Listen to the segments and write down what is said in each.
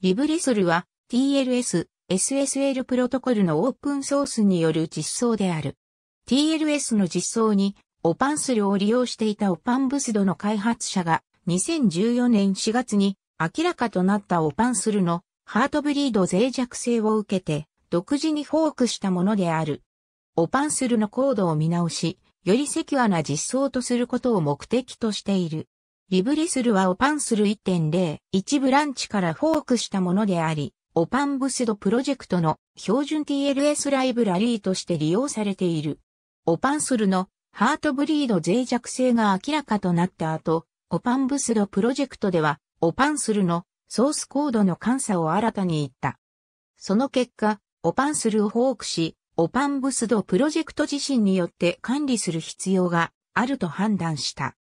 リブレソルは TLS、SSL プロトコルのオープンソースによる実装である。TLS の実装にオパンスルを利用していたオパンブスドの開発者が2014年4月に明らかとなったオパンスルのハートブリード脆弱性を受けて独自にフォークしたものである。オパンスルのコードを見直し、よりセキュアな実装とすることを目的としている。リブリスルはオパンスル1.0、1ブランチからフォークしたものであり、オパンブスドプロジェクトの標準 TLS ライブラリーとして利用されている。オパンスルのハートブリード脆弱性が明らかとなった後、オパンブスドプロジェクトでは、オパンスルのソースコードの監査を新たに言った。その結果、オパンスルをフォークし、オパンブスドプロジェクト自身によって管理する必要があると判断した。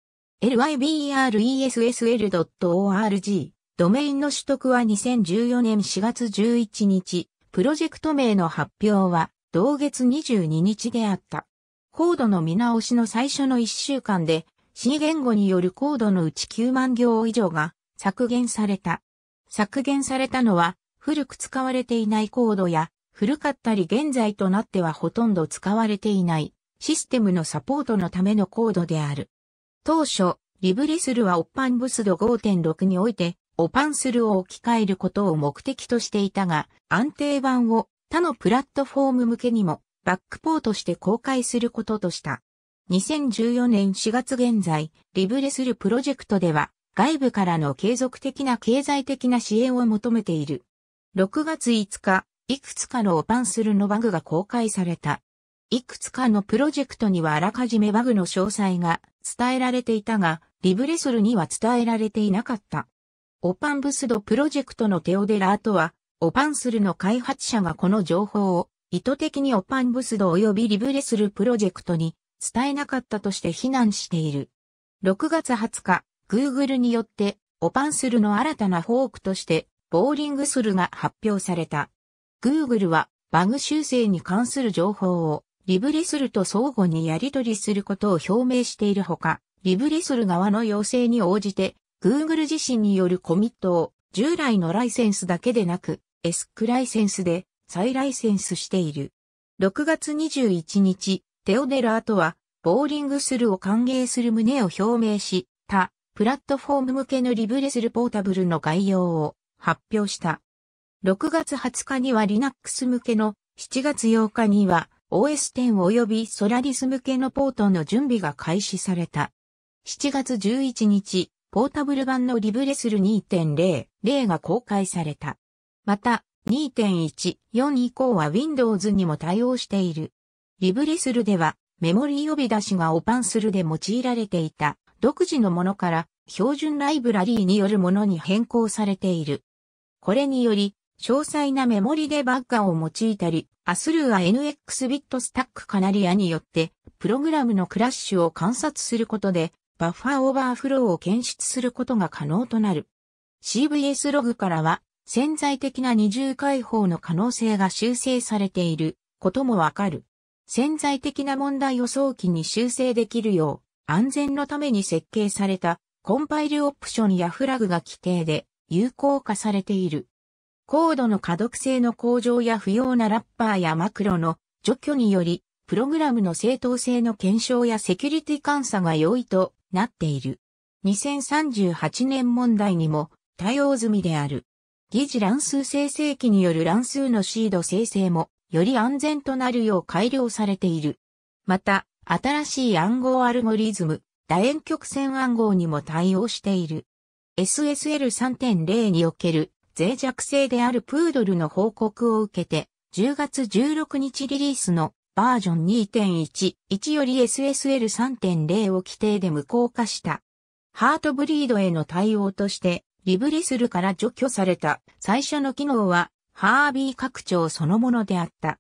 lybressl.org ドメインの取得は2014年4月11日、プロジェクト名の発表は同月22日であった。コードの見直しの最初の1週間で新言語によるコードのうち9万行以上が削減された。削減されたのは古く使われていないコードや古かったり現在となってはほとんど使われていないシステムのサポートのためのコードである。当初、リブレスルはオッパンブスド5.6において、オパンスルを置き換えることを目的としていたが、安定版を他のプラットフォーム向けにもバックポートして公開することとした。2014年4月現在、リブレスルプロジェクトでは、外部からの継続的な経済的な支援を求めている。6月5日、いくつかのオパンスルのバグが公開された。いくつかのプロジェクトにはあらかじめバグの詳細が伝えられていたが、リブレソルには伝えられていなかった。オパンブスドプロジェクトのテオデラートは、オパンスルの開発者がこの情報を意図的にオパンブスド及びリブレスルプロジェクトに伝えなかったとして非難している。6月20日、Google によってオパンスルの新たなフォークとしてボーリングスルが発表された。Google はバグ修正に関する情報をリブレスルと相互にやり取りすることを表明しているほか、リブレスル側の要請に応じて、Google 自身によるコミットを従来のライセンスだけでなく、エスクライセンスで再ライセンスしている。6月21日、テオデラートは、ボーリングするを歓迎する旨を表明し、他、プラットフォーム向けのリブレスルポータブルの概要を発表した。6月20日には Linux 向けの、7月8日には OS10 及びソラリス向けのポートの準備が開始された。7月11日、ポータブル版のリブレスル2.0、例が公開された。また、2.1、4以降は Windows にも対応している。リブレスルでは、メモリー呼び出しがオパンスルで用いられていた、独自のものから、標準ライブラリーによるものに変更されている。これにより、詳細なメモリデバッガーを用いたり、アスルーア NX ビットスタックカナリアによって、プログラムのクラッシュを観察することで、バッファーオーバーフローを検出することが可能となる。CVS ログからは、潜在的な二重解放の可能性が修正されていることもわかる。潜在的な問題を早期に修正できるよう、安全のために設計されたコンパイルオプションやフラグが規定で有効化されている。高度の可読性の向上や不要なラッパーやマクロの除去により、プログラムの正当性の検証やセキュリティ監査が容易となっている。2038年問題にも対応済みである。疑似乱数生成器による乱数のシード生成もより安全となるよう改良されている。また、新しい暗号アルゴリズム、楕円曲線暗号にも対応している。SSL3.0 における脆弱性であるプードルの報告を受けて、10月16日リリースのバージョン2.11より SSL3.0 を規定で無効化した。ハートブリードへの対応として、リブリスルから除去された最初の機能は、ハービー拡張そのものであった。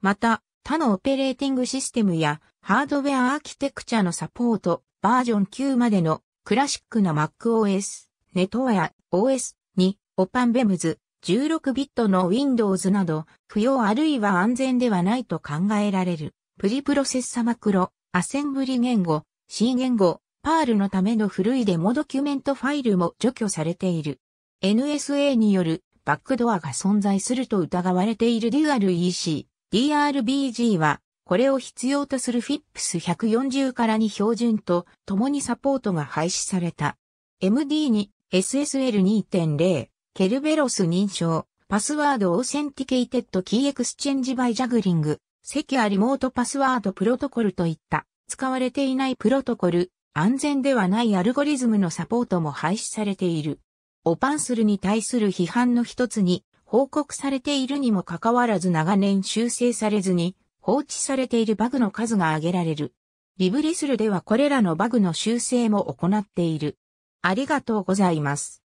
また、他のオペレーティングシステムやハードウェアアーキテクチャのサポートバージョン9までのクラシックな MacOS、ネット w a OS に、オパンベムズ、16ビットの Windows など、不要あるいは安全ではないと考えられる、プリプロセッサマクロ、アセンブリ言語、C 言語、パールのための古いデモドキュメントファイルも除去されている。NSA によるバックドアが存在すると疑われているデュアル e c DRBG は、これを必要とする FIPS140 からに標準と共にサポートが廃止された。m d に SSL 2.0、ケルベロス認証、パスワードオーセンティケイテッドキーエクスチェンジバイジャグリング、セキュアリモートパスワードプロトコルといった、使われていないプロトコル、安全ではないアルゴリズムのサポートも廃止されている。オパンスルに対する批判の一つに、報告されているにもかかわらず長年修正されずに、放置されているバグの数が挙げられる。リブリスルではこれらのバグの修正も行っている。ありがとうございます。